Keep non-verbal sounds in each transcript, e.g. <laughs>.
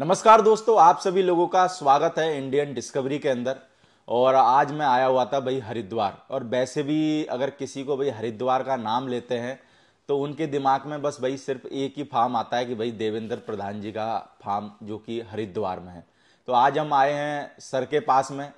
नमस्कार दोस्तों आप सभी लोगों का स्वागत है इंडियन डिस्कवरी के अंदर और आज मैं आया हुआ था भाई हरिद्वार और वैसे भी अगर किसी को भाई हरिद्वार का नाम लेते हैं तो उनके दिमाग में बस भाई सिर्फ एक ही फार्म आता है कि भाई देवेंद्र प्रधान जी का फार्म जो कि हरिद्वार में है तो आज हम आए हैं सर के पास में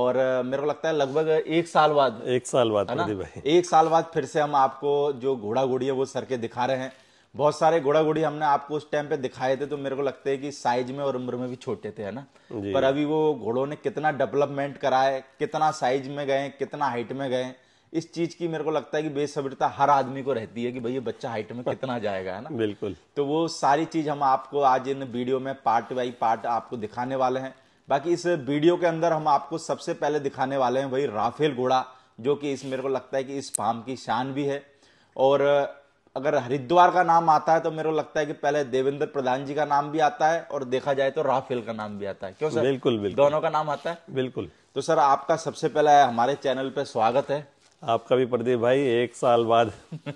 और मेरे को लगता है लगभग एक साल बाद एक साल बाद है ना भाई एक साल बाद फिर से हम आपको जो घोड़ा घोड़ी है वो सर के दिखा रहे हैं बहुत सारे घोड़ा घोड़ी हमने आपको उस टाइम पे दिखाए थे तो मेरे को लगता है कि साइज में और उम्र में भी छोटे थे है ना पर अभी वो घोड़ों ने कितना डेवलपमेंट कराए कितना साइज में गए कितना हाइट में गए इस चीज की मेरे को लगता है कि बेसब्रता हर आदमी को रहती है कि भाई ये बच्चा हाइट में कितना जाएगा है ना <laughs> बिल्कुल तो वो सारी चीज हम आपको आज इन वीडियो में पार्ट बाई पार्ट आपको दिखाने वाले हैं बाकी इस वीडियो के अंदर हम आपको सबसे पहले दिखाने वाले हैं भाई राफेल घोड़ा जो कि इस मेरे को लगता है कि इस फार्म की शान भी है और अगर हरिद्वार का नाम आता है तो मेरे को लगता है कि पहले देवेंद्र प्रधान जी का नाम भी आता है और देखा जाए तो राफेल का नाम भी आता है क्यों सर बिल्कुल बिल्कुल दोनों का नाम आता है बिल्कुल तो सर आपका सबसे पहला हमारे चैनल पे स्वागत है आपका भी प्रदीप भाई एक साल बाद <laughs>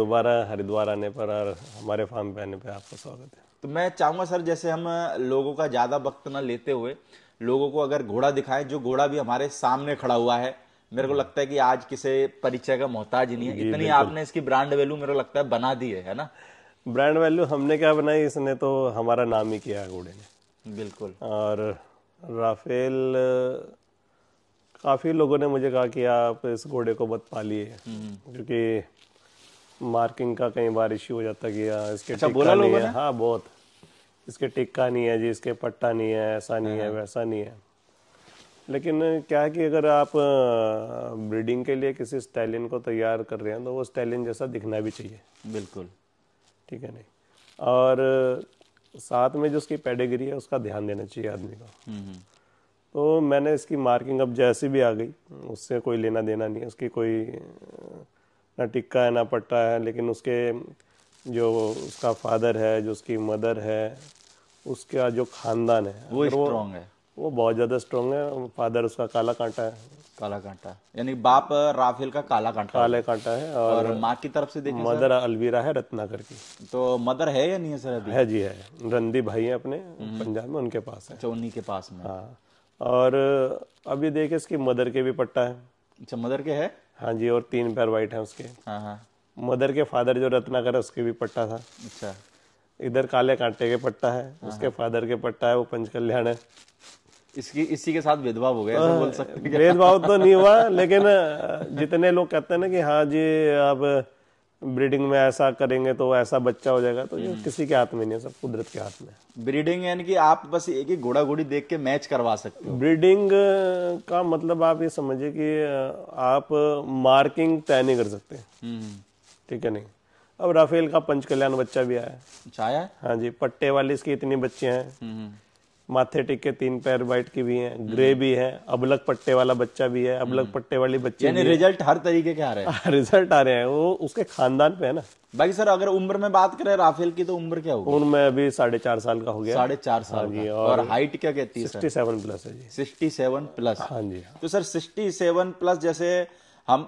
दोबारा हरिद्वार आने पर और हमारे फार्म पे आने पर आपका स्वागत है तो मैं चाहूंगा सर जैसे हम लोगों का ज़्यादा वक्त ना लेते हुए लोगों को अगर घोड़ा दिखाएं जो घोड़ा भी हमारे सामने खड़ा हुआ है मेरे को लगता है कि आज किसे परिचय का मोहताज नहीं है इतनी आपने इसकी ब्रांड वैल्यू मेरे को लगता है बना दी है है ना ब्रांड वैल्यू हमने क्या बनाई इसने तो हमारा नाम ही किया घोड़े ने बिल्कुल और राफेल काफ़ी लोगों ने मुझे कहा कि आप इस घोड़े को मत पालिए हम्म। क्योंकि मार्किंग का कई बार इश्यू हो जाता कि हाँ, इसके अच्छा, बोला लोगों ने हाँ बहुत इसके टिक्का नहीं है जी इसके पट्टा नहीं है ऐसा नहीं है हाँ। वैसा नहीं है लेकिन क्या है कि अगर आप ब्रीडिंग के लिए किसी स्टाइलिन को तैयार कर रहे हैं तो वो स्टाइलिन जैसा दिखना भी चाहिए बिल्कुल ठीक है नहीं और साथ में जो उसकी पेडेगिरी है उसका ध्यान देना चाहिए आदमी को हम्म, हम्म। तो मैंने इसकी मार्किंग अब जैसी भी आ गई उससे कोई लेना देना नहीं है उसकी कोई ना टिक्का है ना पट्टा है लेकिन उसके जो उसका फादर है जो उसकी मदर है उसका जो खानदान है वो स्ट्रॉन्ग है वो बहुत ज़्यादा स्ट्रॉन्ग है फादर उसका काला कांटा है काला कांटा यानी बाप राफेल का काला कांटा काले कांटा है और, और माँ की तरफ से देखिए मदर अलवीरा है रत्नाकर की तो मदर है या नहीं है सर अभी है जी है रंदी भाई है अपने हम्म। पंजाब में उनके पास है चौनी अच्छा, के पास में हाँ और अभी देखे इसकी मदर के भी पट्टा है अच्छा मदर के है हाँ जी और तीन पैर वाइट है उसके हाँ, हाँ। मदर के फादर जो रत्नाकर है उसके भी पट्टा था अच्छा इधर काले कांटे के पट्टा है हाँ, उसके फादर के पट्टा है वो पंचकल्याण है इसकी इसी के साथ भेदभाव हो गया ऐसा बोल सकते हैं भेदभाव तो नहीं हुआ लेकिन जितने लोग कहते हैं ना कि हाँ जी आप ब्रीडिंग में ऐसा करेंगे तो ऐसा बच्चा हो जाएगा तो ये हम्म। किसी के हाथ में नहीं है सब कुदरत के हाथ में ब्रीडिंग यानी कि आप बस एक ही घोड़ा घोड़ी देख के मैच करवा सकते हो ब्रीडिंग का मतलब आप ये समझिए कि आप मार्किंग तय नहीं कर सकते हम्म। ठीक है नहीं अब राफेल का पंच कल्याण बच्चा भी आया अच्छा, आया हाँ जी पट्टे वाली इसकी इतनी बच्चे हैं हम्म। माथे टिके तीन पैर व्हाइट की भी हैं ग्रे हम्म। भी है अबलग पट्टे वाला बच्चा भी है अबलग हम्म। पट्टे वाली बच्ची यानी रिजल्ट हर तरीके के आ रहे हैं रिजल्ट हाँ, आ रहे हैं वो उसके खानदान पे है ना बाकी सर अगर उम्र में बात करें राफेल की तो उम्र क्या होगी उम्र में अभी साढ़े चार साल का हो गया साढ़े चार साल हाँ की और, और हाइट क्या कहती है सिक्सटी सेवन प्लस है सिक्सटी सेवन प्लस हाँ जी तो सर सिक्सटी सेवन प्लस जैसे हम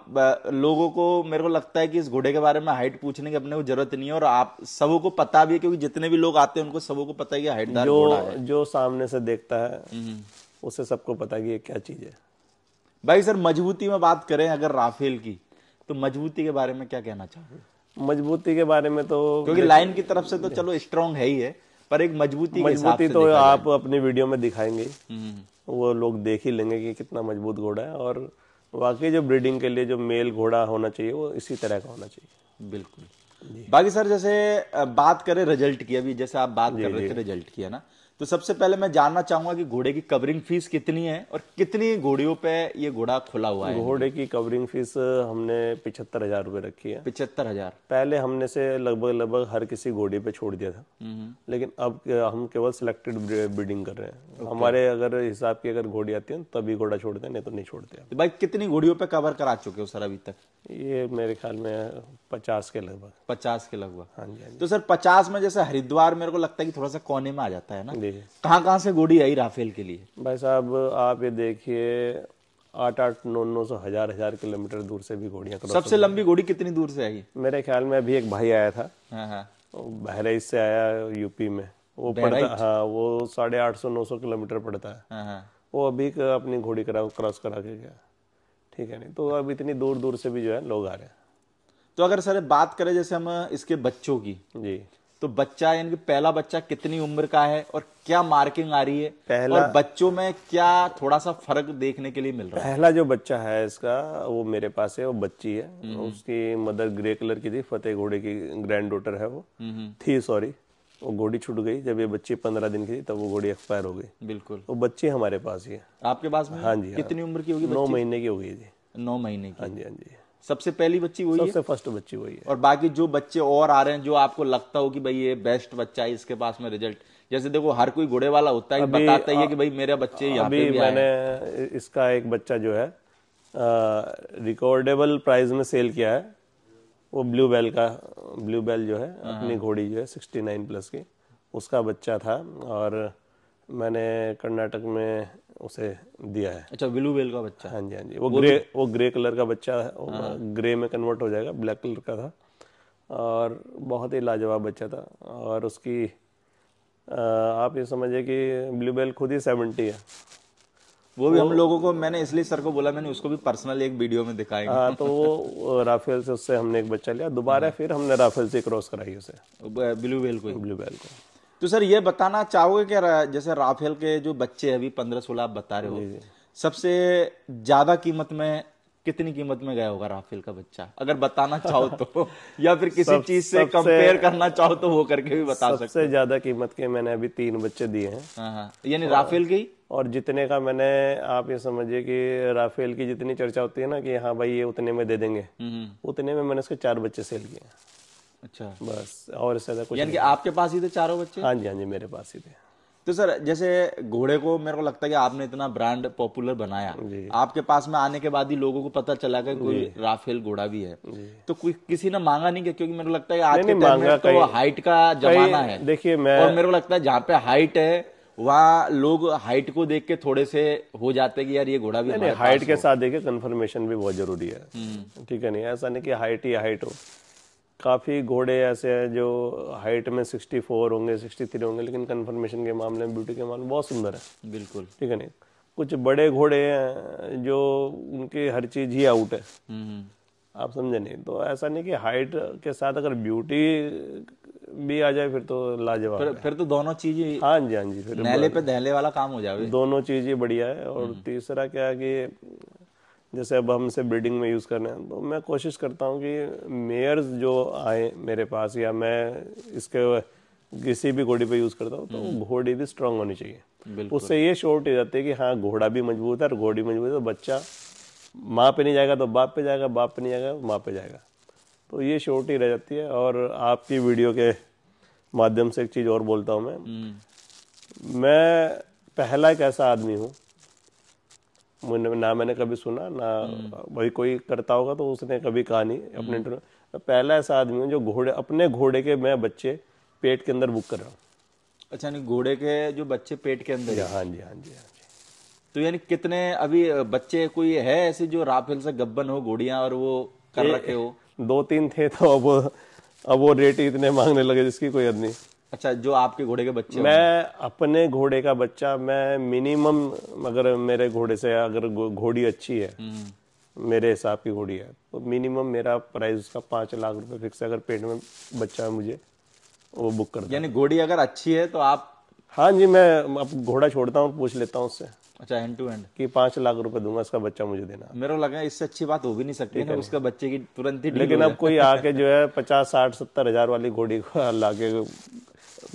लोगों को मेरे को लगता है कि इस घोड़े के बारे में हाइट पूछने की अपने को जरूरत नहीं है और आप सबों को पता भी है क्योंकि जितने भी लोग आते हैं उनको सबों को पता है कि हाइट जो जो सामने से देखता है हम्म। उसे सबको पता कि ये क्या चीज है भाई सर मजबूती में बात करें अगर राफेल की तो मजबूती के बारे में क्या कहना चाहोगे मजबूती के बारे में तो क्योंकि लाइन की तरफ से तो चलो स्ट्रांग है ही है पर एक मजबूती मजबूती तो आप अपनी वीडियो में दिखाएंगे हम्म। वो लोग देख ही लेंगे कि कितना मजबूत घोड़ा है और बाकी जो ब्रीडिंग के लिए जो मेल घोड़ा होना चाहिए वो इसी तरह का होना चाहिए बिल्कुल बाकी सर जैसे बात करें रिजल्ट की अभी जैसे आप बात कर रहे थे रिजल्ट की है ना तो सबसे पहले मैं जानना चाहूंगा कि घोड़े की कवरिंग फीस कितनी है और कितनी घोड़ियों पे ये घोड़ा खुला हुआ है घोड़े की कवरिंग फीस हमने पिछहत्तर हजार रूपए रखी है पिछहत्तर हजार पहले हमने से लगभग लगभग हर किसी घोड़े पे छोड़ दिया था हम्म। लेकिन अब हम केवल सिलेक्टेड ब्रीडिंग कर रहे हैं हमारे अगर हिसाब की अगर घोड़ी आती है तभी घोड़ा छोड़ते हैं नहीं तो नहीं छोड़ते तो भाई कितनी घोड़ियों पे कवर करा चुके हो सर अभी तक ये मेरे ख्याल में पचास के लगभग पचास के लगभग हाँ, हाँ जी तो सर पचास में जैसे हरिद्वार मेरे को लगता है कि थोड़ा सा कोने में आ जाता है ना जी कहाँ कहाँ से गोडी आई राफेल के लिए भाई साहब आप ये देखिए आठ आठ नौ नौ सौ हजार हजार किलोमीटर दूर से भी घोड़ियाँ सबसे लंबी घोड़ी कितनी दूर से आई मेरे ख्याल में अभी एक भाई आया था हाँ, हाँ। बहराइच से आया यूपी में वो पड़ता हाँ वो साढ़े आठ सौ नौ सौ किलोमीटर पड़ता है हाँ, वो अभी अपनी घोड़ी करा क्रॉस करा के गया ठीक है नहीं तो अब इतनी दूर दूर से भी जो है लोग आ रहे हैं तो अगर सर बात करें जैसे हम इसके बच्चों की जी तो बच्चा यानी पहला बच्चा कितनी उम्र का है और क्या मार्किंग आ रही है पहला और बच्चों में क्या थोड़ा सा फर्क देखने के लिए मिल रहा है पहला जो बच्चा है इसका वो मेरे पास है वो बच्ची है हम्म। उसकी मदर ग्रे कलर की थी फतेह घोड़े की ग्रैंड डॉटर है वो हम्म, हम्म। थी सॉरी वो घोड़ी छूट गई जब ये बच्ची पंद्रह दिन की थी तब वो घोड़ी एक्सपायर हो गई बिल्कुल वो बच्ची हमारे पास ही है आपके पास में हाँ जी हाँ। कितनी उम्र की होगी नौ महीने की होगी जी नौ महीने की हाँ जी हाँ जी सबसे पहली बच्ची वही सबसे फर्स्ट बच्ची वही है और बाकी जो बच्चे और आ रहे हैं जो आपको लगता हो कि भाई ये बेस्ट बच्चा है इसके पास में रिजल्ट जैसे देखो हर कोई घोड़े वाला होता है बताता ही है कि भाई मेरे बच्चे यहाँ पे मैंने इसका एक बच्चा जो है रिकॉर्डेबल प्राइस में सेल किया है वो ब्लू बेल का ब्लू बेल जो है हाँ, अपनी हाँ। घोड़ी जो है सिक्सटी प्लस की उसका बच्चा था और मैंने कर्नाटक में उसे दिया है अच्छा ब्लू वेल का बच्चा हाँ जी हाँ जी वो, वो ग्रे वो ग्रे कलर का बच्चा है वो हाँ। ग्रे में कन्वर्ट हो जाएगा ब्लैक कलर का था और बहुत ही लाजवाब बच्चा था और उसकी आ, आप ये समझिए कि ब्लू बेल खुद ही सेवेंटी है वो भी वो, हम लोगों को मैंने इसलिए सर को बोला मैंने उसको भी पर्सनल एक वीडियो में दिखाया हाँ तो वो राफेल से उससे हमने एक बच्चा लिया दोबारा हाँ। फिर हमने राफेल से क्रॉस कराई उसे ब्लू बेल को ब्लू बेल को तो सर ये बताना चाहोगे कि जैसे राफेल के जो बच्चे अभी पंद्रह सोलह आप बता रहे हो सबसे ज्यादा कीमत में कितनी कीमत में गया होगा राफेल का बच्चा अगर बताना चाहो तो <laughs> या फिर किसी चीज से कंपेयर करना चाहो तो वो करके भी बता सकते सबसे ज्यादा कीमत के मैंने अभी तीन बच्चे दिए हैं हाँ, हाँ। यानी राफेल के और जितने का मैंने आप ये समझिए कि राफेल की जितनी चर्चा होती है ना कि हाँ भाई ये उतने में दे देंगे हम्म, हम्म। उतने में मैंने उसके चार बच्चे सेल किए अच्छा बस और ऐसा कुछ यानी कि आपके पास ही थे चारों बच्चे हाँ जी हाँ जी मेरे पास ही थे तो सर जैसे घोड़े को मेरे को लगता है कि आपने इतना ब्रांड पॉपुलर बनाया आपके पास में आने के बाद ही लोगों को पता चला कि कोई राफेल घोड़ा भी है तो कोई किसी ने मांगा नहीं क्योंकि मेरे को लगता है आज के टाइम में तो हाइट का जमाना है देखिए मैं और मेरे को लगता है जहाँ पे हाइट है वहाँ लोग हाइट को देख के थोड़े से हो जाते कि यार ये घोड़ा भी हाइट के साथ देखे कंफर्मेशन भी बहुत जरूरी है हम्म। ठीक है नहीं ऐसा नहीं कि हाइट ही हाइट हो काफ़ी घोड़े ऐसे हैं जो हाइट में 64 होंगे 63 होंगे लेकिन कन्फर्मेशन के मामले में ब्यूटी के मामले बहुत सुंदर है बिल्कुल ठीक है नहीं कुछ बड़े घोड़े हैं जो उनकी हर चीज़ ही आउट है हम्म, हम्म। आप समझे नहीं तो ऐसा नहीं कि हाइट के साथ अगर ब्यूटी भी आ जाए फिर तो लाजवाब फिर, फिर तो दोनों चीजें हाँ जी हाँ जी फिर नहले पे दहले वाला काम हो जाए दोनों चीजें बढ़िया है और हम्म। तीसरा क्या है कि जैसे अब हम इसे ब्रीडिंग में यूज़ करना है तो मैं कोशिश करता हूँ कि मेयर्स जो आए मेरे पास या मैं इसके किसी भी घोड़ी पे यूज़ करता हूँ तो हम्म। घोड़ी भी स्ट्रांग होनी चाहिए उससे ये शोर्ट हो जाती है कि हाँ घोड़ा भी मजबूत है और घोड़ी मजबूत है तो बच्चा माँ पे नहीं जाएगा तो बाप पे जाएगा बाप पे नहीं जाएगा तो माँ पे जाएगा तो ये शोर्ट ही रह जाती है और आपकी वीडियो के माध्यम से एक चीज़ और बोलता हूँ मैं हम्म। मैं पहला एक ऐसा आदमी हूँ ना मैंने कभी सुना ना हम्म। भाई कोई करता होगा तो उसने कभी कहा नहीं हम्म। अपने पहला ऐसा आदमी हूँ जो घोड़े अपने घोड़े के मैं बच्चे पेट के अंदर बुक कर रहा हूँ अच्छा नहीं घोड़े के जो बच्चे पेट के अंदर हाँ जी हाँ जी हाँ जी तो यानी कितने अभी बच्चे कोई है ऐसे जो राफेल से गब्बन हो घोड़िया और वो कर रखे हो दो तीन थे तो अब अब वो रेट इतने मांगने लगे जिसकी कोई हद नहीं अच्छा जो आपके घोड़े के बच्चे मैं अपने घोड़े का बच्चा मैं मिनिमम अगर मेरे घोड़े से अगर घोड़ी अच्छी है हम्म। मेरे हिसाब की घोड़ी है तो मिनिमम मेरा प्राइस उसका पाँच लाख रुपए फिक्स है अगर पेट में बच्चा है मुझे वो बुक कर यानी घोड़ी अगर अच्छी है तो आप हाँ जी मैं अब घोड़ा छोड़ता हूँ पूछ लेता हूँ उससे अच्छा एंड टू एंड कि पांच लाख रुपए दूंगा इसका बच्चा मुझे देना मेरे को लगा इससे अच्छी बात हो भी नहीं सकती ना उसका बच्चे की तुरंत ही लेकिन अब कोई आके जो है पचास साठ सत्तर हजार वाली घोड़ी को लाके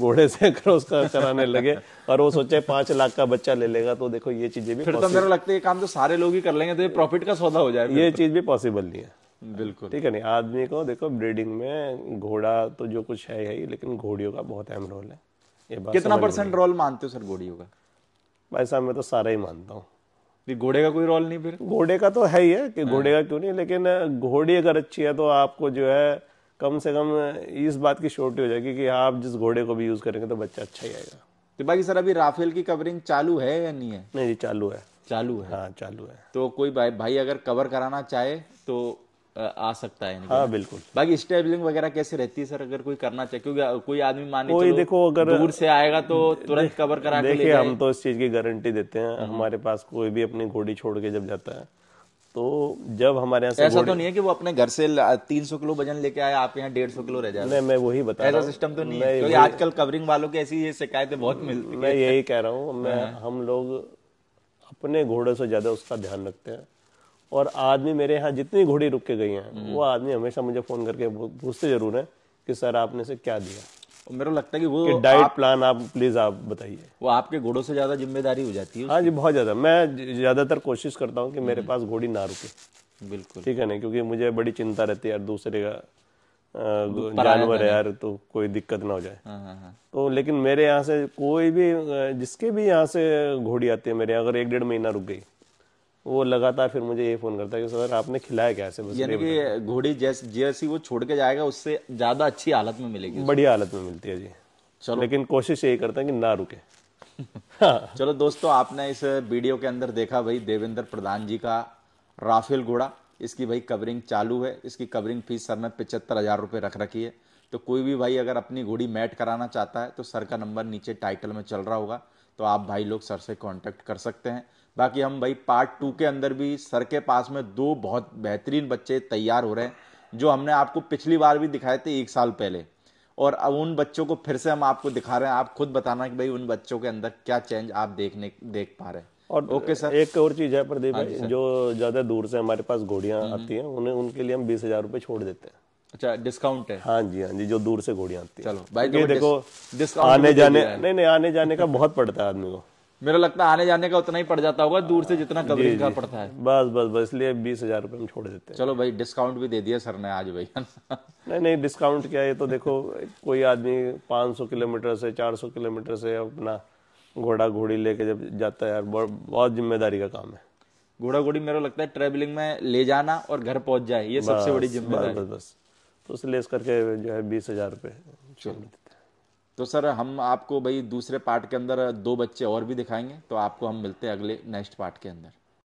घोड़े से <laughs> क्रॉस कर कराने लगे और वो सोचे पांच लाख का बच्चा ले लेगा तो देखो ये चीजें भी फिर तो मेरा लगता है काम तो सारे लोग ही कर लेंगे तो ये प्रॉफिट का सौदा हो जाए ये तो। चीज भी पॉसिबल नहीं है बिल्कुल ठीक है नहीं आदमी को देखो ब्रीडिंग में घोड़ा तो जो कुछ है ही लेकिन घोड़ियों का बहुत अहम रोल है कितना परसेंट रोल मानते हो सर घोड़ियों का भाई साहब मैं तो सारा ही मानता हूँ घोड़े का कोई रोल नहीं फिर घोड़े का तो है ही है कि हाँ। घोड़े का क्यों नहीं लेकिन घोड़ी अगर अच्छी है तो आपको जो है कम से कम इस बात की श्योरिटी हो जाएगी कि आप जिस घोड़े को भी यूज करेंगे तो बच्चा अच्छा ही आएगा तो बाकी सर अभी राफेल की कवरिंग चालू है या नहीं है नहीं जी चालू है चालू है हाँ चालू है तो कोई भाई भाई अगर कवर कराना चाहे तो आ सकता है हाँ बिल्कुल बाकी स्टेबलिंग वगैरह कैसे रहती है सर अगर कोई करना चाहिए क्योंकि कोई आदमी माने कोई देखो अगर दूर से आएगा तो तुरंत कवर करा देखिए हम तो इस चीज की गारंटी देते हैं हम्म। हमारे पास कोई भी अपनी घोड़ी छोड़ के जब जाता है तो जब हमारे यहाँ ऐसा तो नहीं है कि वो अपने घर से 300 किलो वजन लेके आए आप यहाँ 150 किलो रह जाए मैं वही बता ऐसा सिस्टम तो नहीं है आजकल कवरिंग वालों की ऐसी शिकायतें बहुत मिलती है मैं यही कह रहा हूँ हाँ। हम लोग अपने घोड़े से ज्यादा उसका ध्यान रखते हैं और आदमी मेरे यहाँ जितनी घोड़ी रुक के गई हैं हम्म। वो आदमी हमेशा मुझे फ़ोन करके पूछते जरूर है कि सर आपने से क्या दिया मेरे लगता है कि वो कि डाइट आप, प्लान आप प्लीज़ आप बताइए वो आपके घोड़ों से ज़्यादा जिम्मेदारी हो जाती है हाँ जी बहुत ज़्यादा मैं ज़्यादातर कोशिश करता हूँ कि मेरे हम्म। पास घोड़ी ना रुके बिल्कुल ठीक है ना क्योंकि मुझे बड़ी चिंता रहती है यार दूसरे का तो जानवर है यार तो कोई दिक्कत ना हो जाए हाँ, हाँ, हाँ। तो लेकिन मेरे यहाँ से कोई भी जिसके भी यहाँ से घोड़ी आती है मेरे यहाँ अगर एक डेढ़ महीना रुक गई वो लगातार फिर मुझे ये फोन करता है कि सर आपने खिलाया कैसे बस यानी कि घोड़ी जैसे जैसी वो छोड़ के जाएगा उससे ज्यादा अच्छी हालत में मिलेगी बढ़िया हालत में मिलती है जी चलो लेकिन कोशिश यही करता है कि ना रुके हाँ। <laughs> चलो दोस्तों आपने इस वीडियो के अंदर देखा भाई देवेंद्र प्रधान जी का राफेल घोड़ा इसकी भाई कवरिंग चालू है इसकी कवरिंग फीस सर ने पिचहत्तर हज़ार रुपये रख रखी है तो कोई भी भाई अगर अपनी घोड़ी मैट कराना चाहता है तो सर का नंबर नीचे टाइटल में चल रहा होगा तो आप भाई लोग सर से कॉन्टेक्ट कर सकते हैं बाकी हम भाई पार्ट टू के अंदर भी सर के पास में दो बहुत बेहतरीन बच्चे तैयार हो रहे हैं जो हमने आपको पिछली बार भी दिखाए थे एक साल पहले और अब उन बच्चों को फिर से हम आपको दिखा रहे हैं आप खुद बताना कि भाई उन बच्चों के अंदर क्या चेंज आप देखने देख पा रहे हैं और ओके सर एक और चीज़ है प्रदीप हाँ भाई जो ज़्यादा दूर से हमारे पास घोड़ियाँ हम्म, हम्म। आती हैं उन्हें उनके लिए हम बीस हज़ार रुपये छोड़ देते हैं अच्छा डिस्काउंट है हाँ जी हाँ जी जो दूर से घोड़ियाँ आती है चलो भाई देखो आने जाने नहीं नहीं आने जाने का बहुत पड़ता है आदमी को मेरा लगता है आने जाने का उतना ही पड़ जाता होगा दूर से जितना कवरेज का पड़ता है बस बस बस इसलिए बीस हजार रुपये में छोड़ देते हैं चलो भाई डिस्काउंट भी दे दिया सर ने आज भाई नहीं नहीं डिस्काउंट क्या है तो देखो कोई आदमी 500 किलोमीटर से 400 किलोमीटर से अपना घोड़ा घोड़ी लेके जब जाता है यार बहुत जिम्मेदारी का काम है घोड़ा घोड़ी मेरा लगता है ट्रेवलिंग में ले जाना और घर पहुँच जाए ये सबसे बड़ी जिम्मेदारी बस बस तो इसलिए इस करके जो है बीस हजार रुपये तो सर हम आपको भाई दूसरे पार्ट के अंदर दो बच्चे और भी दिखाएंगे तो आपको हम मिलते हैं अगले नेक्स्ट पार्ट के अंदर